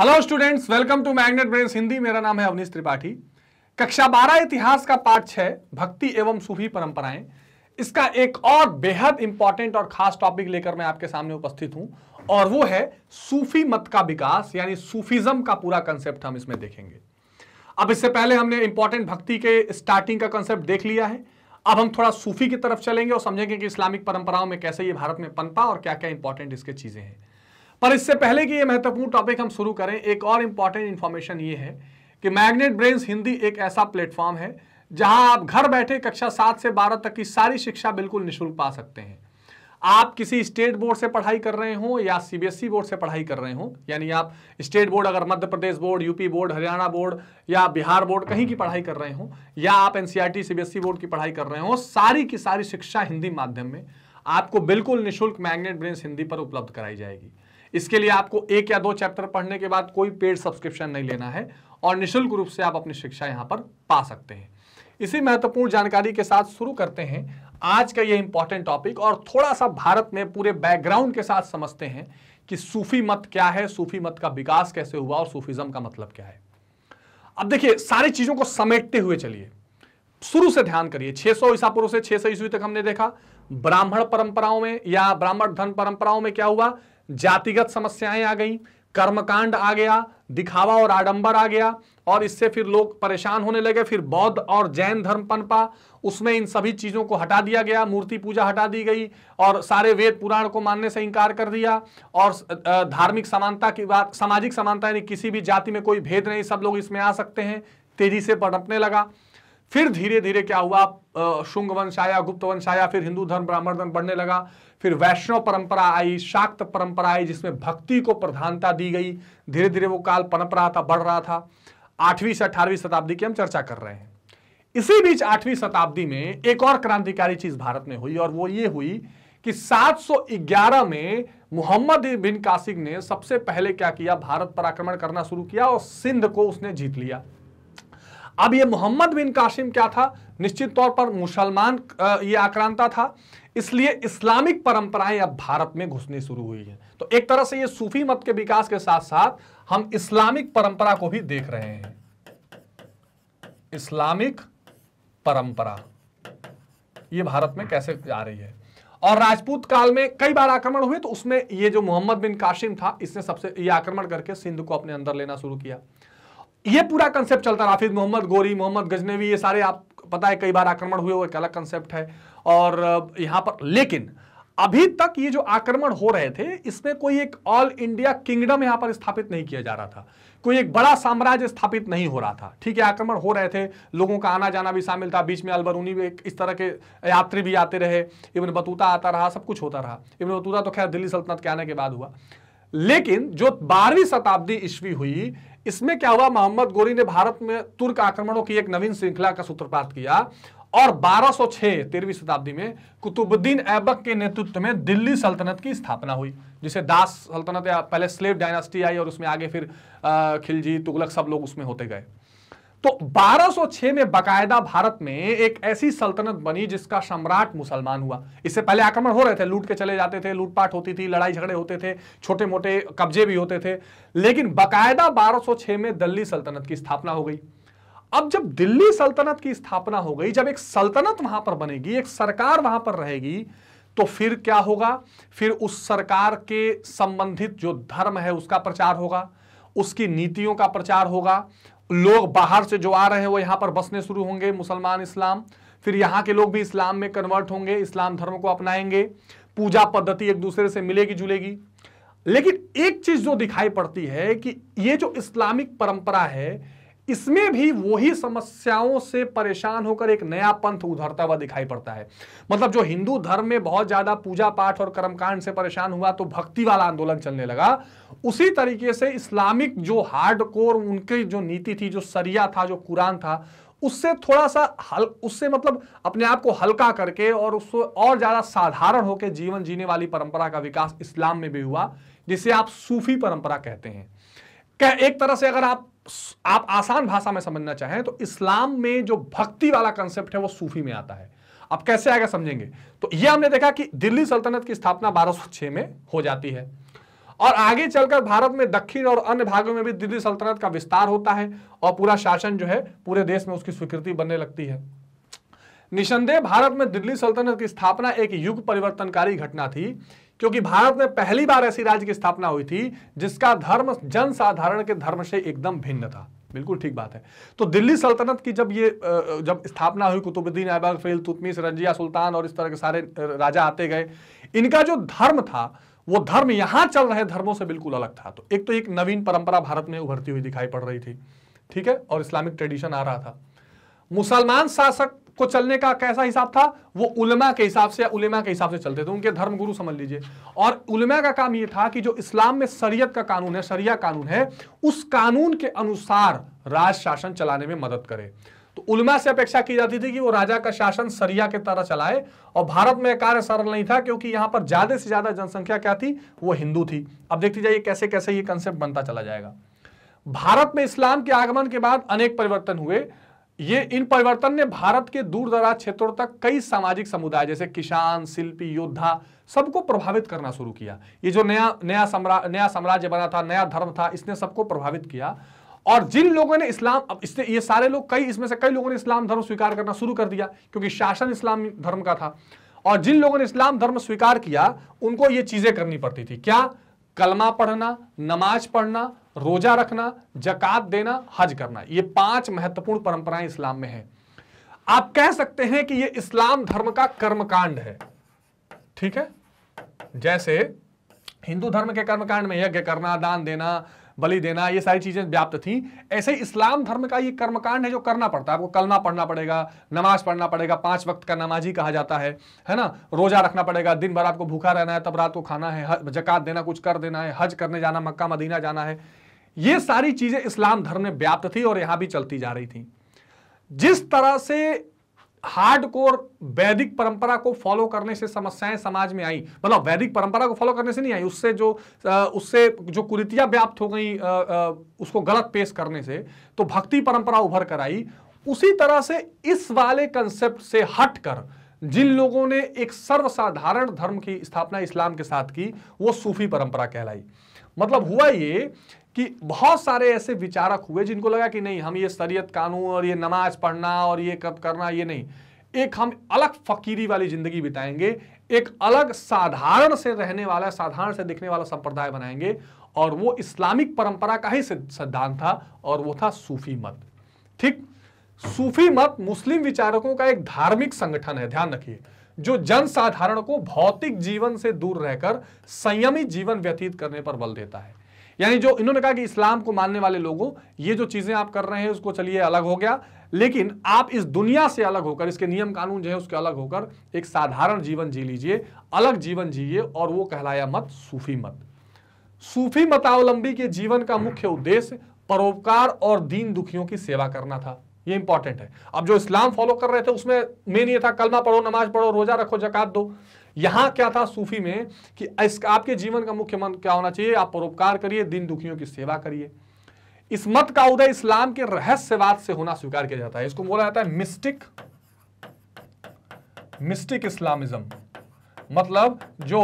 hello students welcome to Magnet Brain Hindi मेरा नाम है अवनीश त्रिपाठी कक्षा बारह इतिहास का पाठ छह भक्ति एवं सूफी परंपराएं इसका एक और बेहद इंपॉर्टेंट और खास टॉपिक लेकर मैं आपके सामने उपस्थित हूं और वो है सूफी मत का विकास यानी सूफीज्म का पूरा कंसेप्ट हम इसमें देखेंगे अब इससे पहले हमने इंपॉर्टेंट भक्ति के स्टार्टिंग का कंसेप्ट देख लिया है अब हम थोड़ा सूफी की तरफ चलेंगे और समझेंगे कि इस्लामिक परंपराओं में कैसे ये भारत में पनपा और क्या क्या इंपॉर्टेंट इसके चीज़ें हैं पर इससे पहले कि ये महत्वपूर्ण टॉपिक हम शुरू करें एक और इंपॉर्टेंट इन्फॉर्मेशन ये है कि मैग्नेट ब्रेन्स हिंदी एक ऐसा प्लेटफॉर्म है जहां आप घर बैठे कक्षा सात से बारह तक की सारी शिक्षा बिल्कुल निःशुल्क पा सकते हैं आप किसी स्टेट बोर्ड से पढ़ाई कर रहे हो या सीबीएसई बोर्ड e से पढ़ाई कर रहे हो यानी आप स्टेट बोर्ड अगर Madhya Pradesh board UP board Haryana board या बिहार बोर्ड कहीं की पढ़ाई कर रहे हो या आप एनसीईआरटी सीबीएसई बोर्ड की पढ़ाई कर रहे हो सारी की सारी शिक्षा हिंदी माध्यम में आपको बिल्कुल निःशुल्क मैग्नेट ब्रेन्स हिंदी पर उपलब्ध कराई जाएगी इसके लिए आपको एक या दो चैप्टर पढ़ने के बाद कोई पेड सब्सक्रिप्शन नहीं लेना है और निःशुल्क रूप से आप अपनी शिक्षा यहाँ पर पा सकते हैं इसी महत्वपूर्ण जानकारी के साथ शुरू करते हैं आज का ये इंपॉर्टेंट टॉपिक और थोड़ा सा भारत में पूरे बैकग्राउंड के साथ समझते हैं कि सूफी मत क्या है सूफी मत का विकास कैसे हुआ और सूफिज्म का मतलब क्या है अब देखिए सारी चीजों को समेटते हुए चलिए शुरू से ध्यान करिए 600 सौ ईसा पूर्व से छह सौ ईस्वी तक हमने देखा ब्राह्मण परंपराओं में या ब्राह्मण धन परंपराओं में क्या हुआ जातिगत समस्याएं आ गई कर्मकांड आ गया दिखावा और आडंबर आ गया और इससे फिर लोग परेशान होने लगे फिर बौद्ध और जैन धर्म पनपा उसमें इन सभी चीज़ों को हटा दिया गया मूर्ति पूजा हटा दी गई और सारे वेद पुराण को मानने से इनकार कर दिया और धार्मिक समानता की बात सामाजिक समानता यानी किसी भी जाति में कोई भेद नहीं सब लोग इसमें आ सकते हैं तेजी से पनपने लगा फिर धीरे धीरे क्या हुआ शुंग वंश आया गुप्त वंश आया फिर हिंदू धर्म ब्राह्मण धर्म बढ़ने लगा फिर वैष्णव परंपरा आई शाक्त परंपरा आई जिसमें भक्ति को प्रधानता दी गई धीरे धीरे वो काल पनप रहा था बढ़ रहा था आठवीं से अठारहवीं शताब्दी की हम चर्चा कर रहे हैं इसी बीच आठवीं शताब्दी में एक और क्रांतिकारी चीज भारत में हुई और वो ये हुई कि 711 में मोहम्मद बिन कासिम ने सबसे पहले क्या किया भारत पर आक्रमण करना शुरू किया और सिंध को उसने जीत लिया अब ये मोहम्मद बिन कासिम क्या था निश्चित तौर पर मुसलमान ये आक्रांता था इसलिए इस्लामिक परंपराएं अब भारत में घुसने शुरू हुई हैं तो एक तरह से ये सूफी मत के विकास के साथ साथ हम इस्लामिक परंपरा को भी देख रहे हैं इस्लामिक परंपरा ये भारत में कैसे आ रही है और राजपूत काल में कई बार आक्रमण हुए तो उसमें ये जो मोहम्मद बिन काशिम था इसने सबसे ये आक्रमण करके सिंध को अपने अंदर लेना शुरू किया ये पूरा कंसेप्ट चलता राफिज मोहम्मद गोरी मोहम्मद गजनेवी ये सारे आप पता है कई बार आक्रमण हुए वो एक अलग कंसेप्ट है और यहाँ पर लेकिन अभी तक ये जो आक्रमण हो रहे थे इसमें कोई एक ऑल इंडिया किंगडम यहाँ पर स्थापित नहीं किया जा रहा था कोई एक बड़ा साम्राज्य स्थापित नहीं हो रहा था ठीक है आक्रमण हो रहे थे लोगों का आना जाना भी शामिल था बीच में अलबरूनी भी एक इस तरह के यात्री भी आते रहे इवन बतूता आता रहा सब कुछ होता रहा इवन बतूता तो खैर दिल्ली सल्तनत के आने के बाद हुआ लेकिन जो बारहवीं शताब्दी ईस्वी हुई इसमें क्या हुआ मोहम्मद गोरी ने भारत में तुर्क आक्रमणों की एक नवीन श्रृंखला का सूत्रपात किया और 1206 तेरहवीं शताब्दी में कुतुबुद्दीन ऐबक के नेतृत्व में दिल्ली सल्तनत की स्थापना हुई जिसे दास सल्तनत या पहले स्लेव डायनास्टी आई और उसमें आगे फिर खिलजी तुगलक सब लोग उसमें होते गए तो 1206 में बाकायदा भारत में एक ऐसी सल्तनत बनी जिसका सम्राट मुसलमान हुआ इससे पहले आक्रमण हो रहे थे लूट के चले जाते थे लूटपाट होती थी लड़ाई झगड़े होते थे छोटे मोटे कब्जे भी होते थे लेकिन बाकायदा 1206 में दिल्ली सल्तनत की स्थापना हो गई अब जब दिल्ली सल्तनत की स्थापना हो गई जब एक सल्तनत वहां पर बनेगी एक सरकार वहां पर रहेगी तो फिर क्या होगा फिर उस सरकार के संबंधित जो धर्म है उसका प्रचार होगा उसकी नीतियों का प्रचार होगा लोग बाहर से जो आ रहे हैं वो यहाँ पर बसने शुरू होंगे मुसलमान इस्लाम फिर यहाँ के लोग भी इस्लाम में कन्वर्ट होंगे इस्लाम धर्म को अपनाएंगे पूजा पद्धति एक दूसरे से मिलेगी जुलेगी लेकिन एक चीज जो दिखाई पड़ती है कि ये जो इस्लामिक परंपरा है इसमें भी वही समस्याओं से परेशान होकर एक नया पंथ उधरता हुआ दिखाई पड़ता है मतलब जो हिंदू धर्म में बहुत ज्यादा पूजा पाठ और कर्मकांड से परेशान हुआ तो भक्ति वाला आंदोलन चलने लगा उसी तरीके से इस्लामिक जो हार्ड कोर उनकी जो नीति थी जो सरिया था जो कुरान था उससे थोड़ा सा हल उससे मतलब अपने आप को हल्का करके और उससे और ज़्यादा साधारण होकर जीवन जीने वाली परंपरा का विकास इस्लाम में भी हुआ जिसे आप सूफी परंपरा कहते हैं एक तरह से अगर आप आप आसान भाषा में समझना चाहें तो इस्लाम में जो भक्ति वाला कंसेप्ट है वो सूफी में आता है अब कैसे आएगा समझेंगे तो ये हमने देखा कि दिल्ली सल्तनत की स्थापना 1206 में हो जाती है और आगे चलकर भारत में दक्षिण और अन्य भागों में भी दिल्ली सल्तनत का विस्तार होता है और पूरा शासन जो है पूरे देश में उसकी स्वीकृति बनने लगती है निसंदेह भारत में दिल्ली सल्तनत की स्थापना एक युग परिवर्तनकारी घटना थी क्योंकि भारत में पहली बार ऐसी राज्य की स्थापना हुई थी जिसका धर्म जनसाधारण के धर्म से एकदम भिन्न था बिल्कुल ठीक बात है तो दिल्ली सल्तनत की जब ये जब स्थापना हुई कुतुबुद्दीन ऐबक फेल तुतमिस रंजिया सुल्तान और इस तरह के सारे राजा आते गए इनका जो धर्म था वो धर्म यहां चल रहे धर्मों से बिल्कुल अलग था तो एक तो एक नवीन परंपरा भारत में उभरती हुई दिखाई पड़ रही थी ठीक है और इस्लामिक ट्रेडिशन आ रहा था मुसलमान शासक को चलने का कैसा हिसाब था वो उलमा के हिसाब से उलमा के हिसाब से चलते थे उनके धर्म गुरु समझ लीजिए और उलमा का काम ये था कि जो इस्लाम में शरीयत का कानून है शरिया कानून है उस कानून के अनुसार राज शासन चलाने में मदद करे तो उलमा से अपेक्षा की जाती थी कि वो राजा का शासन सरिया के तरह चलाए और भारत में कार्य सरल नहीं था क्योंकि यहां पर ज़्यादा से ज़्यादा जनसंख्या क्या थी वो हिंदू थी अब देखते जाइए कैसे कैसे ये कंसेप्ट बनता चला जाएगा भारत में इस्लाम के आगमन के बाद अनेक परिवर्तन हुए ये इन परिवर्तन ने भारत के दूर दराज क्षेत्रों तक कई सामाजिक समुदाय जैसे किसान शिल्पी योद्धा सबको प्रभावित करना शुरू किया ये जो नया नया सम्रा नया साम्राज्य बना था नया धर्म था इसने सबको प्रभावित किया और जिन लोगों ने इस्लाम अब इसने ये सारे लोग कई इसमें से कई लोगों ने इस्लाम धर्म स्वीकार करना शुरू कर दिया क्योंकि शासन इस्लाम धर्म का था और जिन लोगों ने इस्लाम धर्म स्वीकार किया उनको ये चीज़ें करनी पड़ती थी क्या कलमा पढ़ना नमाज पढ़ना रोजा रखना जक़ात देना हज करना ये पांच महत्वपूर्ण परंपराएं इस्लाम में है आप कह सकते हैं कि ये इस्लाम धर्म का कर्मकांड है ठीक है जैसे हिंदू धर्म के कर्मकांड में यज्ञ करना दान देना बलि देना ये सारी चीजें व्याप्त थी ऐसे इस्लाम धर्म का ये कर्मकांड है जो करना पड़ता है आपको कलमा पढ़ना पड़ेगा नमाज पढ़ना पड़ेगा पांच वक्त का नमाजी कहा जाता है है ना रोजा रखना पड़ेगा दिन भर आपको भूखा रहना है तब रात को खाना है जक़ात देना कुछ कर देना है हज करने जाना मक्का मदीना जाना है ये सारी चीजें इस्लाम धर्म में व्याप्त थी और यहां भी चलती जा रही थी जिस तरह से हार्डकोर वैदिक परंपरा को फॉलो करने से समस्याएं समाज में आई मतलब वैदिक परंपरा को फॉलो करने से नहीं आई उससे जो उससे जो कुरीतियां व्याप्त हो गई उसको गलत पेश करने से तो भक्ति परंपरा उभर कर आई उसी तरह से इस वाले कंसेप्ट से हटकर जिन लोगों ने एक सर्वसाधारण धर्म की स्थापना इस्लाम के साथ की वो सूफी परंपरा कहलाई मतलब हुआ ये कि बहुत सारे ऐसे विचारक हुए जिनको लगा कि नहीं हम ये शरीयत कानून और ये नमाज पढ़ना और ये कब करना ये नहीं एक हम अलग फकीरी वाली जिंदगी बिताएंगे एक अलग साधारण से रहने वाला साधारण से दिखने वाला संप्रदाय बनाएंगे और वो इस्लामिक परंपरा का ही सिद्धांत था और वो था सूफी मत ठीक सूफी मत मुस्लिम विचारकों का एक धार्मिक संगठन है ध्यान रखिए जो जनसाधारण को भौतिक जीवन से दूर रहकर संयमी जीवन व्यतीत करने पर बल देता है यानी जो इन्होंने कहा कि इस्लाम को मानने वाले लोगों ये जो चीजें आप कर रहे हैं उसको चलिए अलग हो गया लेकिन आप इस दुनिया से अलग होकर इसके नियम कानून जो है उसके अलग होकर एक साधारण जीवन जी लीजिए अलग जीवन जीए और वो कहलाया मत सूफी मत सूफी मतावलंबी के जीवन का मुख्य उद्देश्य परोपकार और दीन दुखियों की सेवा करना था ये इंपॉर्टेंट है अब जो इस्लाम फॉलो कर रहे थे उसमें मेन ये था कलमा पढ़ो नमाज पढ़ो रोजा रखो जक़ात दो यहां क्या था सूफी में कि आपके जीवन का मुख्य मन क्या होना चाहिए आप परोपकार करिए दिन दुखियों की सेवा करिए इस मत का उदय इस्लाम के रहस्यवाद से होना स्वीकार किया जाता है इसको बोला जाता है मिस्टिक मिस्टिक इस्लामिज्म मतलब जो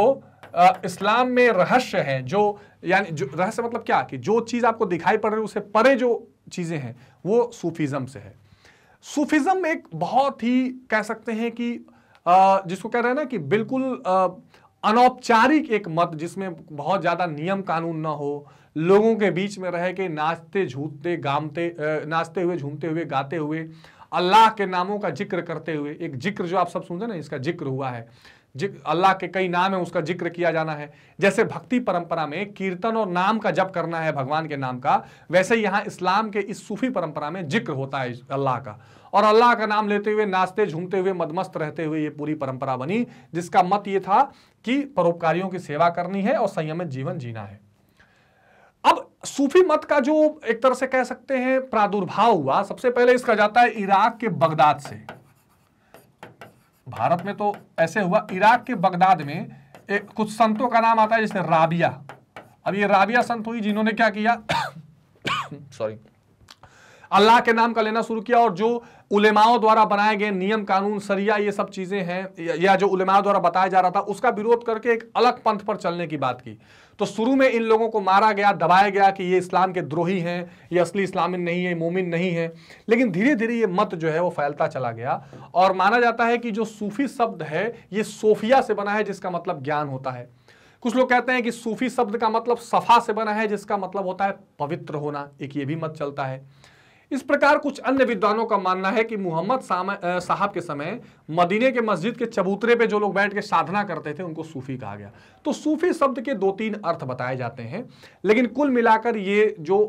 आ, इस्लाम में रहस्य है जो यानी रहस्य मतलब क्या कि जो चीज़ आपको दिखाई पड़ रही है उसे परे जो चीज़ें हैं वो सूफिज़म से है सूफिज़म एक बहुत ही कह सकते हैं कि जिसको कह रहे हैं ना कि बिल्कुल अनौपचारिक एक मत जिसमें बहुत ज़्यादा नियम कानून ना हो लोगों के बीच में रह के नाचते झूठते गामते नाचते हुए झूमते हुए गाते हुए अल्लाह के नामों का जिक्र करते हुए एक जिक्र जो आप सब सुनते ना इसका जिक्र हुआ है अल्लाह के कई नाम है उसका जिक्र किया जाना है जैसे भक्ति परंपरा में कीर्तन और नाम का जप करना है भगवान के नाम का वैसे यहाँ इस्लाम के इस सूफी परंपरा में जिक्र होता है अल्लाह का और अल्लाह का नाम लेते हुए नाचते झूमते हुए मदमस्त रहते हुए ये पूरी परंपरा बनी जिसका मत ये था कि परोपकारियों की सेवा करनी है और संयमित जीवन जीना है अब सूफी मत का जो एक तरह से कह सकते हैं प्रादुर्भाव हुआ सबसे पहले इसका जाता है इराक के बगदाद से भारत में तो ऐसे हुआ इराक के बगदाद में एक कुछ संतों का नाम आता है जैसे राबिया अब ये राबिया संत हुई जिन्होंने क्या किया सॉरी अल्लाह के नाम का लेना शुरू किया और जो उलेमाओं द्वारा बनाए गए नियम कानून सरिया ये सब चीज़ें हैं या जो उलेमाओं द्वारा बताया जा रहा था उसका विरोध करके एक अलग पंथ पर चलने की बात की तो शुरू में इन लोगों को मारा गया दबाया गया कि ये इस्लाम के द्रोही हैं ये असली इस्लामिन नहीं है मोमिन नहीं है लेकिन धीरे धीरे ये मत जो है वो फैलता चला गया और माना जाता है कि जो सूफी शब्द है ये सोफिया से बना है जिसका मतलब ज्ञान होता है कुछ लोग कहते हैं कि सूफी शब्द का मतलब सफा से बना है जिसका मतलब होता है पवित्र होना एक ये भी मत चलता है इस प्रकार कुछ अन्य विद्वानों का मानना है कि मोहम्मद साहब के समय मदीने के मस्जिद के चबूतरे पे जो लोग बैठ के साधना करते थे उनको सूफी कहा गया तो सूफी शब्द के दो तीन अर्थ बताए जाते हैं लेकिन कुल मिलाकर ये जो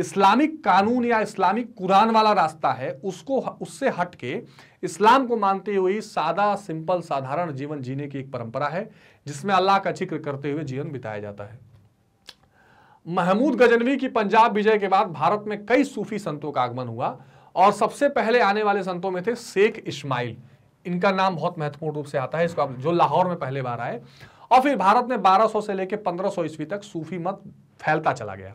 इस्लामिक कानून या इस्लामिक कुरान वाला रास्ता है उसको उससे हट के इस्लाम को मानते हुए सादा सिंपल साधारण जीवन जीने की एक परंपरा है जिसमें अल्लाह का जिक्र करते हुए जीवन बिताया जाता है महमूद गजनवी की पंजाब विजय के बाद भारत में कई सूफी संतों का आगमन हुआ और सबसे पहले आने वाले संतों में थे शेख इस्माइल इनका नाम बहुत महत्वपूर्ण रूप से आता है इसको आप जो लाहौर में पहले बार आए और फिर भारत में 1200 से लेकर 1500 ईस्वी तक सूफी मत फैलता चला गया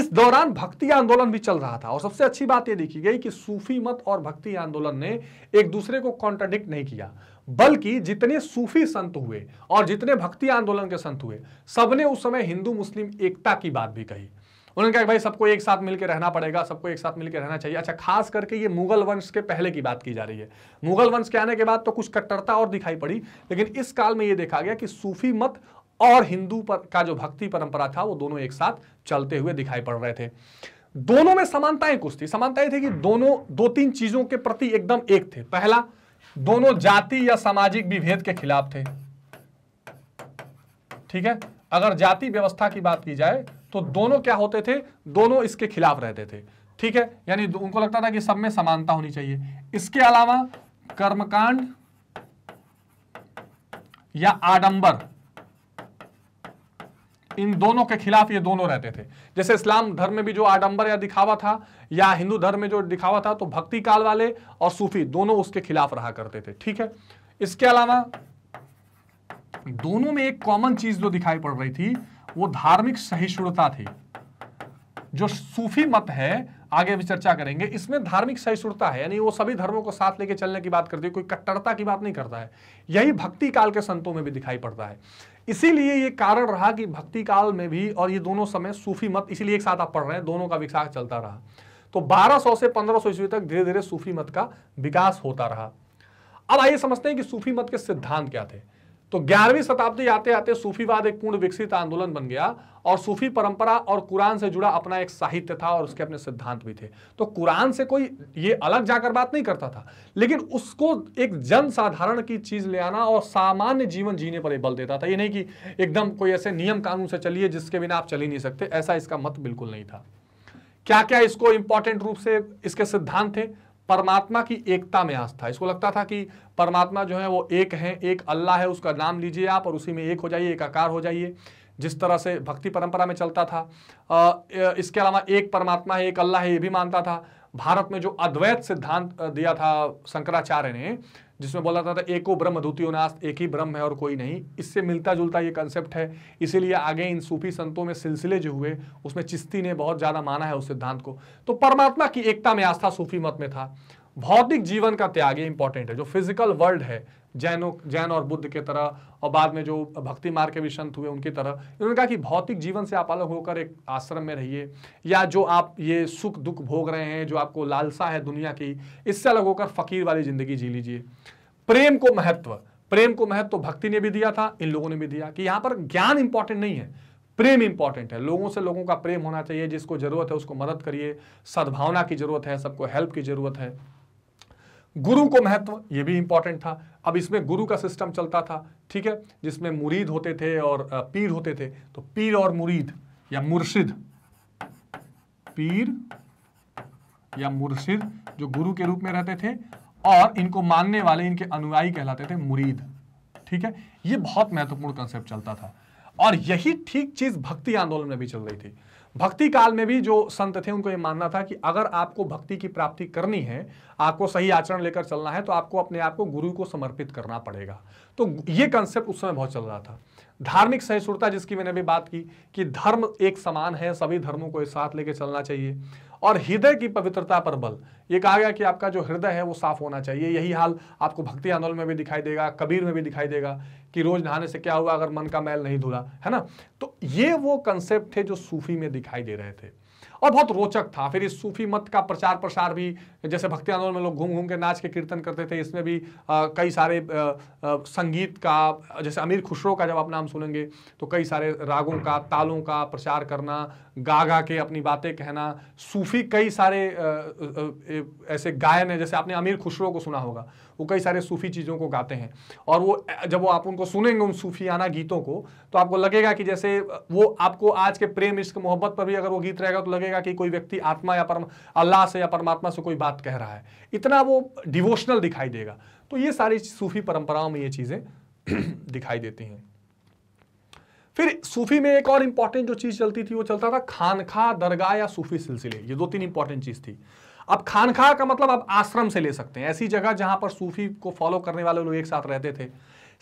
इस दौरान भक्ति आंदोलन भी चल रहा था और सबसे अच्छी बात यह देखी गई कि सूफी मत और भक्ति आंदोलन ने एक दूसरे को कॉन्ट्राडिक्ट नहीं किया बल्कि जितने सूफी संत हुए और जितने भक्ति आंदोलन के संत हुए सबने उस समय हिंदू मुस्लिम एकता की बात भी कही उन्होंने कहा भाई सबको एक साथ मिलकर रहना पड़ेगा सबको एक साथ मिलकर रहना चाहिए अच्छा खास करके ये मुगल वंश के पहले की बात की जा रही है मुगल वंश के आने के बाद तो कुछ कट्टरता और दिखाई पड़ी लेकिन इस काल में ये देखा गया कि सूफी मत और हिंदू पर का जो भक्ति परंपरा था वो दोनों एक साथ चलते हुए दिखाई पड़ रहे थे दोनों में समानताएं कुछ थी समानताएं थी कि दोनों दो तीन चीजों के प्रति एकदम एक थे पहला दोनों जाति या सामाजिक विभेद के खिलाफ थे ठीक है अगर जाति व्यवस्था की बात की जाए तो दोनों क्या होते थे दोनों इसके खिलाफ रहते थे ठीक है यानी उनको लगता था कि सब में समानता होनी चाहिए इसके अलावा कर्मकांड या आडंबर इन दोनों के खिलाफ ये दोनों रहते थे जैसे इस्लाम धर्म में भी जो आडंबर या दिखावा था या हिंदू धर्म में जो दिखावा था तो भक्ति काल वाले और सूफी दोनों उसके खिलाफ रहा करते थे ठीक है इसके अलावा दोनों में एक कॉमन चीज जो दिखाई पड़ रही थी वो धार्मिक सहिष्णुता थी जो सूफी मत है आगे भी चर्चा करेंगे इसमें धार्मिक सहिष्णुता है यानी वो सभी धर्मों को साथ लेके चलने की बात करती है कोई कट्टरता की बात नहीं करता है यही भक्ति काल के संतों में भी दिखाई पड़ता है इसीलिए ये कारण रहा कि भक्ति काल में भी और ये दोनों समय सूफी मत इसीलिए एक साथ आप पढ़ रहे हैं दोनों का विकास चलता रहा तो 1200 से 1500 ईस्वी तक धीरे धीरे सूफी मत का विकास होता रहा अब आइए समझते हैं कि सूफी मत के सिद्धांत क्या थे तो ग्यारहवीं शताब्दी आते आते सूफीवाद एक पूर्ण विकसित आंदोलन बन गया और सूफी परंपरा और कुरान से जुड़ा अपना एक साहित्य था और उसके अपने सिद्धांत भी थे तो कुरान से कोई ये अलग जाकर बात नहीं करता था लेकिन उसको एक जन साधारण की चीज ले आना और सामान्य जीवन जीने पर बल देता था ये नहीं कि एकदम कोई ऐसे नियम कानून से चलिए जिसके बिना आप चल ही नहीं सकते ऐसा इसका मत बिल्कुल नहीं था क्या क्या इसको इंपॉर्टेंट रूप से इसके सिद्धांत थे परमात्मा की एकता में आस्था इसको लगता था कि परमात्मा जो है वो एक है एक अल्लाह है उसका नाम लीजिए आप और उसी में एक हो जाइए एक आकार हो जाइए जिस तरह से भक्ति परंपरा में चलता था इसके अलावा एक परमात्मा है एक अल्लाह है ये भी मानता था भारत में जो अद्वैत सिद्धांत दिया था शंकराचार्य ने जिसमें बोला था, था एको ब्रह्म द्वितीय नास्त एक ही ब्रह्म है और कोई नहीं इससे मिलता जुलता ये कंसेप्ट है इसीलिए आगे इन सूफी संतों में सिलसिले जो हुए उसमें चिश्ती ने बहुत ज़्यादा माना है उस सिद्धांत को तो परमात्मा की एकता में आस्था सूफी मत में था भौतिक जीवन का त्याग ये इंपॉर्टेंट है जो फिजिकल वर्ल्ड है जैनों जैन और बुद्ध के तरह और बाद में जो भक्ति मार्ग के भी संत हुए उनकी तरह इन्होंने कहा कि भौतिक जीवन से आप अलग होकर एक आश्रम में रहिए या जो आप ये सुख दुख भोग रहे हैं जो आपको लालसा है दुनिया की इससे अलग होकर फकीर वाली जिंदगी जी लीजिए प्रेम को महत्व प्रेम को महत्व भक्ति ने भी दिया था इन लोगों ने भी दिया कि यहाँ पर ज्ञान इंपॉर्टेंट नहीं है प्रेम इंपॉर्टेंट है लोगों से लोगों का प्रेम होना चाहिए जिसको जरूरत है उसको मदद करिए सद्भावना की जरूरत है सबको हेल्प की जरूरत है गुरु को महत्व ये भी इंपॉर्टेंट था अब इसमें गुरु का सिस्टम चलता था ठीक है जिसमें मुरीद होते थे और पीर होते थे तो पीर और मुरीद या मुर्शिद पीर या मुर्शिद जो गुरु के रूप में रहते थे और इनको मानने वाले इनके अनुयायी कहलाते थे मुरीद ठीक है ये बहुत महत्वपूर्ण कंसेप्ट चलता था और यही ठीक चीज भक्ति आंदोलन में भी चल रही थी भक्ति काल में भी जो संत थे उनको ये मानना था कि अगर आपको भक्ति की प्राप्ति करनी है आपको सही आचरण लेकर चलना है तो आपको अपने आप को गुरु को समर्पित करना पड़ेगा तो ये कंसेप्ट उस समय बहुत चल रहा था धार्मिक सहिष्णुता जिसकी मैंने अभी बात की कि धर्म एक समान है सभी धर्मों को एक साथ लेके चलना चाहिए और हृदय की पवित्रता पर बल ये कहा गया कि आपका जो हृदय है वो साफ होना चाहिए यही हाल आपको भक्ति आंदोलन में भी दिखाई देगा कबीर में भी दिखाई देगा कि रोज नहाने से क्या हुआ अगर मन का मैल नहीं धुला है ना तो ये वो कंसेप्ट थे जो सूफी में दिखाई दे रहे थे और बहुत रोचक था फिर इस सूफी मत का प्रचार प्रसार भी जैसे भक्ति आंदोलन में लोग घूम घूम के नाच के कीर्तन करते थे इसमें भी आ, कई सारे आ, आ, संगीत का जैसे अमीर खुसरो का जब आप नाम सुनेंगे तो कई सारे रागों का तालों का प्रचार करना गा गा के अपनी बातें कहना सूफी कई सारे आ, आ, आ, ऐसे गायन है जैसे आपने अमीर खुसरो को सुना होगा वो कई सारे सूफी चीज़ों को गाते हैं और वो जब वो आप उनको सुनेंगे उन सूफियाना गीतों को तो आपको लगेगा कि जैसे वो आपको आज के प्रेम इश्क मोहब्बत पर भी अगर वो गीत रहेगा तो लगेगा कि कोई व्यक्ति आत्मा या परम अल्लाह से या परमात्मा से कोई बात कह रहा है इतना वो डिवोशनल दिखाई देगा तो ये सारी सूफी परंपराओं में ये चीज़ें दिखाई देती हैं फिर सूफी में एक और इंपॉर्टेंट जो चीज़ चलती थी वो चलता था खानखा दरगाह या सूफी सिलसिले ये दो तीन इंपॉर्टेंट चीज़ थी अब खानखा का मतलब आप आश्रम से ले सकते हैं ऐसी जगह जहां पर सूफी को फॉलो करने वाले लोग एक साथ रहते थे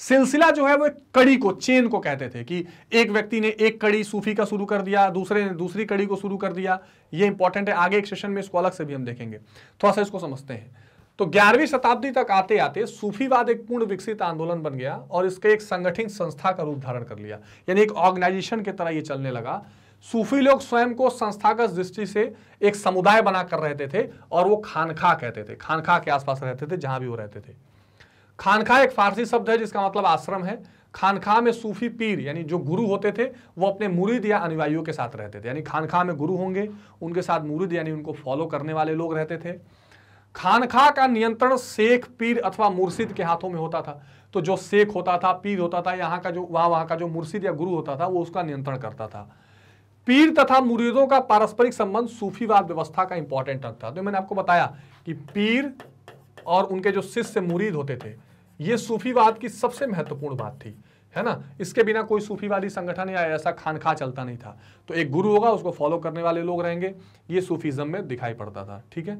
सिलसिला जो है वो कड़ी को चेन को कहते थे कि एक व्यक्ति ने एक कड़ी सूफी का शुरू कर दिया दूसरे ने दूसरी कड़ी को शुरू कर दिया ये इंपॉर्टेंट है आगे एक सेशन में इसको अलग से भी हम देखेंगे थोड़ा सा इसको समझते हैं तो ग्यारहवीं शताब्दी तक आते आते सूफीवाद एक पूर्ण विकसित आंदोलन बन गया और इसके एक संगठित संस्था का रूप धारण कर लिया यानी एक ऑर्गेनाइजेशन के तरह ये चलने लगा सूफी लोग स्वयं को संस्थागत दृष्टि से एक समुदाय बना कर रहते थे और वो खानखा कहते थे खानखा के आसपास रहते थे जहां भी वो रहते थे खानखा एक फारसी शब्द है जिसका मतलब आश्रम है खानखा में सूफी पीर यानी जो गुरु होते थे वो अपने मुरीद या अनुयायियों के साथ रहते थे यानी खानखा में गुरु होंगे उनके साथ मुरीद यानी उनको फॉलो करने वाले लोग रहते थे खानखा का नियंत्रण शेख पीर अथवा मुर्शिद के हाथों में होता था तो जो शेख होता था पीर होता था यहाँ का जो वहाँ वहाँ का जो मुर्शिद या गुरु होता था वो उसका नियंत्रण करता था पीर तथा मुरीदों का पारस्परिक संबंध सूफीवाद व्यवस्था का इंपॉर्टेंट अंग था तो मैंने आपको बताया कि पीर और उनके जो शिष्य मुरीद होते थे ये सूफीवाद की सबसे महत्वपूर्ण बात थी है ना इसके बिना कोई सूफीवादी संगठन या ऐसा खानखा चलता नहीं था तो एक गुरु होगा उसको फॉलो करने वाले लोग रहेंगे ये सूफीज्म में दिखाई पड़ता था ठीक है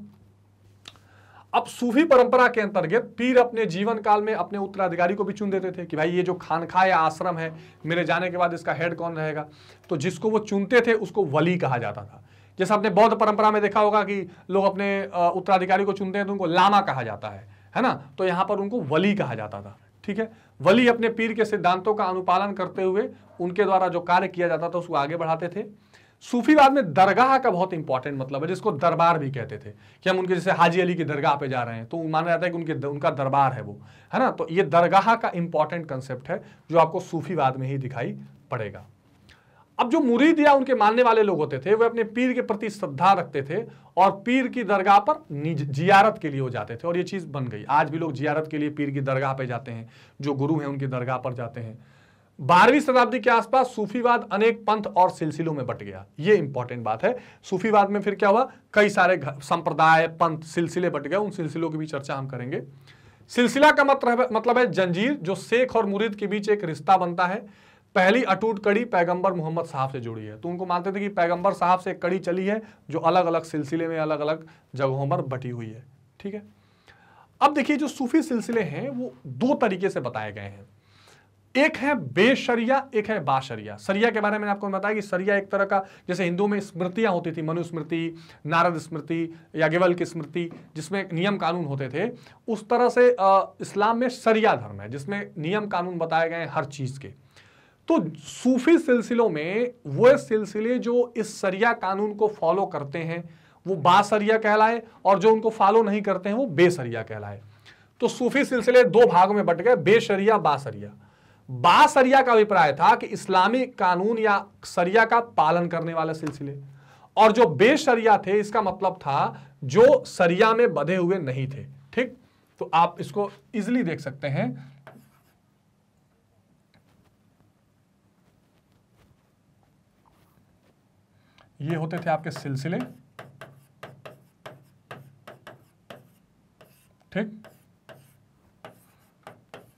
अब सूफी परंपरा के अंतर्गत पीर अपने जीवन काल में अपने उत्तराधिकारी को भी चुन देते थे कि भाई ये जो खानखा या आश्रम है मेरे जाने के बाद इसका हेड कौन रहेगा तो जिसको वो चुनते थे उसको वली कहा जाता था जैसे आपने बौद्ध परंपरा में देखा होगा कि लोग अपने उत्तराधिकारी को चुनते हैं तो उनको लामा कहा जाता है है ना तो यहाँ पर उनको वली कहा जाता था ठीक है वली अपने पीर के सिद्धांतों का अनुपालन करते हुए उनके द्वारा जो कार्य किया जाता था उसको आगे बढ़ाते थे सूफीवाद में दरगाह का बहुत इंपॉर्टेंट मतलब है जिसको दरबार भी कहते थे कि हम उनके जैसे हाजी अली की दरगाह पे जा रहे हैं तो माना जाता है कि उनके उनका दरबार है वो है ना तो ये दरगाह का इंपॉर्टेंट कंसेप्ट है जो आपको सूफीवाद में ही दिखाई पड़ेगा अब जो मुरीद या उनके मानने वाले लोग होते थे वे अपने पीर के प्रति श्रद्धा रखते थे और पीर की दरगाह पर जियारत के लिए वो जाते थे और ये चीज़ बन गई आज भी लोग जियारत के लिए पीर की दरगाह पे जाते हैं जो गुरु हैं उनकी दरगाह पर जाते हैं बारहवीं शताब्दी के आसपास सूफीवाद अनेक पंथ और सिलसिलों में बट गया यह इंपॉर्टेंट बात है सूफीवाद में फिर क्या हुआ कई सारे संप्रदाय पंथ सिलसिले बट गए उन सिलसिलों की भी चर्चा हम करेंगे सिलसिला का मतलब मतलब है जंजीर जो शेख और मुरीद के बीच एक रिश्ता बनता है पहली अटूट कड़ी पैगंबर मोहम्मद साहब से जुड़ी है तो उनको मानते थे कि पैगंबर साहब से एक कड़ी चली है जो अलग अलग सिलसिले में अलग अलग जगहों पर बटी हुई है ठीक है अब देखिए जो सूफी सिलसिले हैं वो दो तरीके से बताए गए हैं एक है बेशरिया एक है बाशरिया सरिया के बारे में आपको बताया कि सरिया एक तरह का जैसे हिंदू में स्मृतियां होती थी मनुस्मृति नारद स्मृति याज्ञवल की स्मृति जिसमें नियम कानून होते थे उस तरह से इस्लाम में सरिया धर्म है जिसमें नियम कानून बताए गए हर चीज़ के तो सूफी सिलसिलों में वह सिलसिले जो इस सरिया कानून को फॉलो करते हैं वो बासरिया कहलाए और जो उनको फॉलो नहीं करते हैं वो बेसरिया कहलाए तो सूफी सिलसिले दो भागों में बट गए बेशरिया बासरिया बासरिया का अभिप्राय था कि इस्लामी कानून या सरिया का पालन करने वाले सिलसिले और जो बेसरिया थे इसका मतलब था जो सरिया में बधे हुए नहीं थे ठीक तो आप इसको इजिली देख सकते हैं ये होते थे आपके सिलसिले ठीक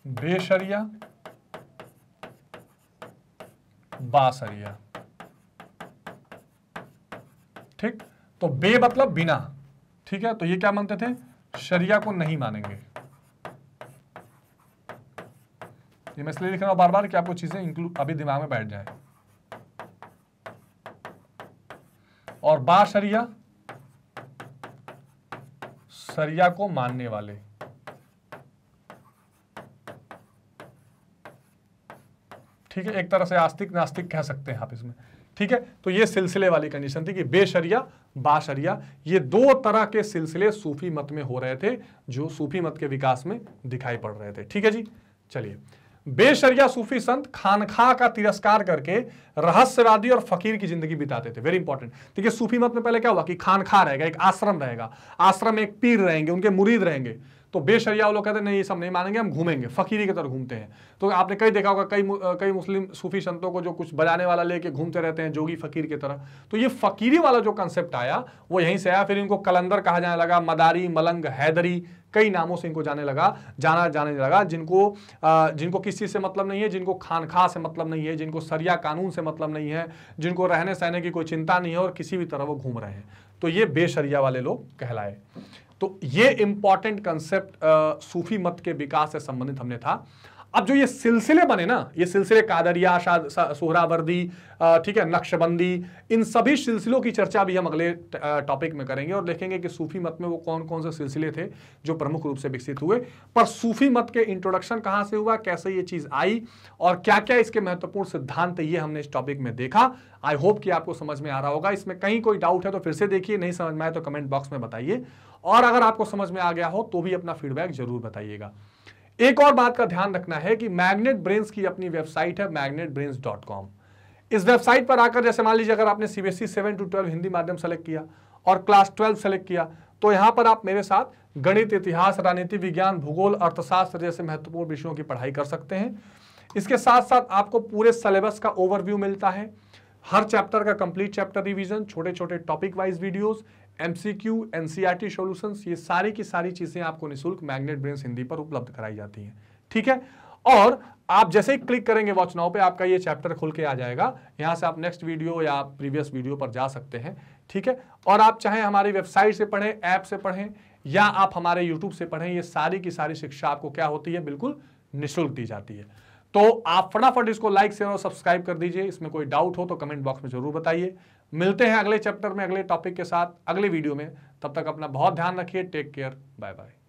बेशरिया बास ठीक तो बे मतलब बिना ठीक है तो ये क्या मानते थे शरिया को नहीं मानेंगे ये मैं इसलिए लिख रहा हूं बार बार कि आपको चीजें इंक्लूड अभी दिमाग में बैठ जाए और बा शरिया शरिया को मानने वाले ठीक है एक तरह से आस्तिक नास्तिक कह सकते हैं आप इसमें ठीक है तो ये सिलसिले वाली कंडीशन थी कि बेशरिया बाशरिया ये दो तरह के सिलसिले सूफी मत में हो रहे थे जो सूफी मत के विकास में दिखाई पड़ रहे थे ठीक है जी चलिए बेशरिया सूफी संत खानखा का तिरस्कार करके रहस्यवादी और फकीर की जिंदगी बिताते थे वेरी इंपॉर्टेंट देखिए सूफी मत में पहले क्या हुआ कि खानखा रहेगा एक आश्रम रहेगा आश्रम एक पीर रहेंगे उनके मुरीद रहेंगे तो बेशरिया लोग कहते हैं नहीं ये सब नहीं मानेंगे हम घूमेंगे फकीरी की तरफ घूमते हैं तो आपने कई देखा होगा कई कई मुस्लिम सूफी संतों को जो कुछ बजाने वाला लेके घूमते रहते हैं जोगी फकीर की तरह तो ये फकीरी वाला जो कंसेप्ट आया वो यहीं से आया फिर इनको कलंदर कहा जाने लगा मदारी मलंग हैदरी कई नामों से इनको जाने लगा जाना जाने लगा जिनको जिनको किसी से मतलब नहीं है जिनको खानखा से मतलब नहीं है जिनको सरिया कानून से मतलब नहीं है जिनको रहने सहने की कोई चिंता नहीं है और किसी भी तरह वो घूम रहे हैं तो ये बेशरिया वाले लोग कहलाए तो ये इंपॉर्टेंट कंसेप्ट सूफी मत के विकास से संबंधित हमने था अब जो ये सिलसिले बने ना ये सिलसिले कादरिया सोहरावर्दी ठीक है नक्शबंदी इन सभी सिलसिलों की चर्चा भी हम अगले टॉपिक में करेंगे और देखेंगे कि सूफी मत में वो कौन कौन से सिलसिले थे जो प्रमुख रूप से विकसित हुए पर सूफी मत के इंट्रोडक्शन कहाँ से हुआ कैसे ये चीज़ आई और क्या क्या इसके महत्वपूर्ण सिद्धांत ये हमने इस टॉपिक में देखा आई होप कि आपको समझ में आ रहा होगा इसमें कहीं कोई डाउट है तो फिर से देखिए नहीं समझ में आए तो कमेंट बॉक्स में बताइए और अगर आपको समझ में आ गया हो तो भी अपना फीडबैक जरूर बताइएगा एक और बात का ध्यान रखना है कि मैग्नेट ब्रेन्स की अपनी वेबसाइट है मैग्नेट ब्रेन्स डॉट कॉम इस वेबसाइट पर आकर जैसे मान लीजिए अगर आपने CBSE seven to twelve Hindi माध्यम सेलेक्ट किया और क्लास ट्वेल्व सेलेक्ट किया तो यहां पर आप मेरे साथ गणित इतिहास राजनीति विज्ञान भूगोल अर्थशास्त्र जैसे महत्वपूर्ण विषयों की पढ़ाई कर सकते हैं इसके साथ साथ आपको पूरे सिलेबस का ओवरव्यू मिलता है हर चैप्टर का कंप्लीट चैप्टर रिवीजन छोटे छोटे topic wise videos MCQ NCERT solutions ये सारी की सारी चीजें आपको निशुल्क मैग्नेट ब्रेन हिंदी पर उपलब्ध कराई जाती हैं ठीक है और आप जैसे ही क्लिक करेंगे वॉच नाउ पे आपका ये चैप्टर खुल के आ जाएगा यहां से आप नेक्स्ट वीडियो या प्रीवियस वीडियो पर जा सकते हैं ठीक है और आप चाहे हमारी वेबसाइट से पढ़ें ऐप से पढ़ें या आप हमारे यूट्यूब से पढ़ें ये सारी की सारी शिक्षा आपको क्या होती है बिल्कुल निःशुल्क दी जाती है तो आप फटाफट इसको लाइक शेयर और सब्सक्राइब कर दीजिए इसमें कोई डाउट हो तो कमेंट बॉक्स में जरूर बताइए मिलते हैं अगले चैप्टर में अगले टॉपिक के साथ अगले वीडियो में तब तक अपना बहुत ध्यान रखिए टेक केयर बाय बाय